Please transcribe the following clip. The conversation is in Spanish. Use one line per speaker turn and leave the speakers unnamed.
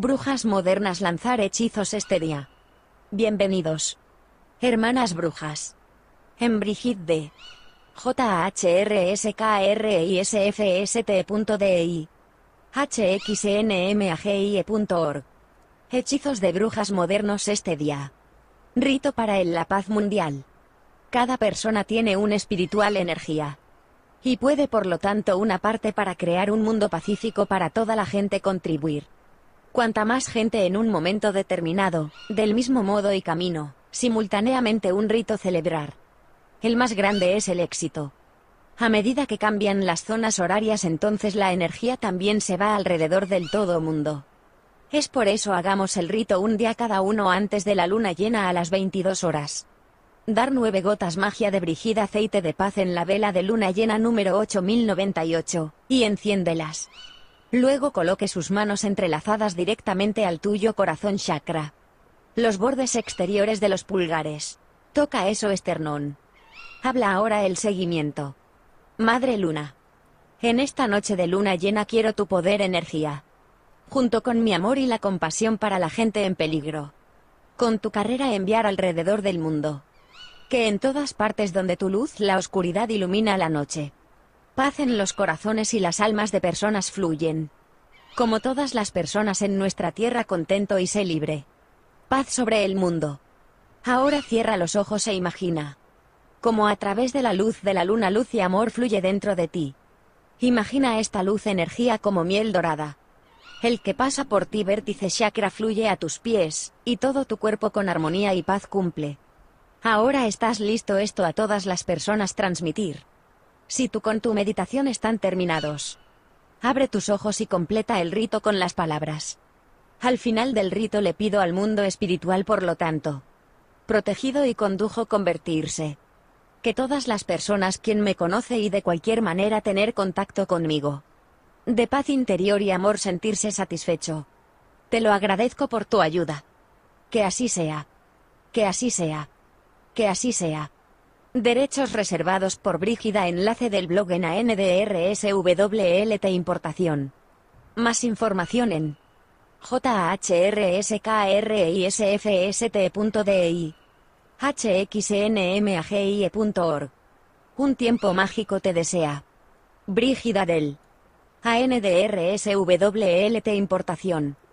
Brujas modernas lanzar hechizos este día. Bienvenidos. Hermanas brujas. En Brigitte de y HXNMAGIE.org. Hechizos de brujas modernos este día. Rito para el la paz mundial. Cada persona tiene un espiritual energía. Y puede por lo tanto una parte para crear un mundo pacífico para toda la gente contribuir cuanta más gente en un momento determinado, del mismo modo y camino, simultáneamente un rito celebrar. El más grande es el éxito. A medida que cambian las zonas horarias entonces la energía también se va alrededor del todo mundo. Es por eso hagamos el rito un día cada uno antes de la luna llena a las 22 horas. Dar nueve gotas magia de brigida aceite de paz en la vela de luna llena número 8098, y enciéndelas. Luego coloque sus manos entrelazadas directamente al tuyo corazón chakra. Los bordes exteriores de los pulgares. Toca eso esternón. Habla ahora el seguimiento. Madre Luna. En esta noche de luna llena quiero tu poder energía. Junto con mi amor y la compasión para la gente en peligro. Con tu carrera enviar alrededor del mundo. Que en todas partes donde tu luz la oscuridad ilumina la noche Paz en los corazones y las almas de personas fluyen. Como todas las personas en nuestra tierra contento y sé libre. Paz sobre el mundo. Ahora cierra los ojos e imagina. Como a través de la luz de la luna luz y amor fluye dentro de ti. Imagina esta luz energía como miel dorada. El que pasa por ti vértice chakra fluye a tus pies, y todo tu cuerpo con armonía y paz cumple. Ahora estás listo esto a todas las personas transmitir. Si tú con tu meditación están terminados, abre tus ojos y completa el rito con las palabras. Al final del rito le pido al mundo espiritual, por lo tanto, protegido y condujo convertirse. Que todas las personas quien me conoce y de cualquier manera tener contacto conmigo. De paz interior y amor sentirse satisfecho. Te lo agradezco por tu ayuda. Que así sea. Que así sea. Que así sea. Derechos reservados por Brígida Enlace del blog en ANDRSWLT Importación. Más información en y hxnmagie.org Un tiempo mágico te desea. Brígida del ANDRSWLT Importación.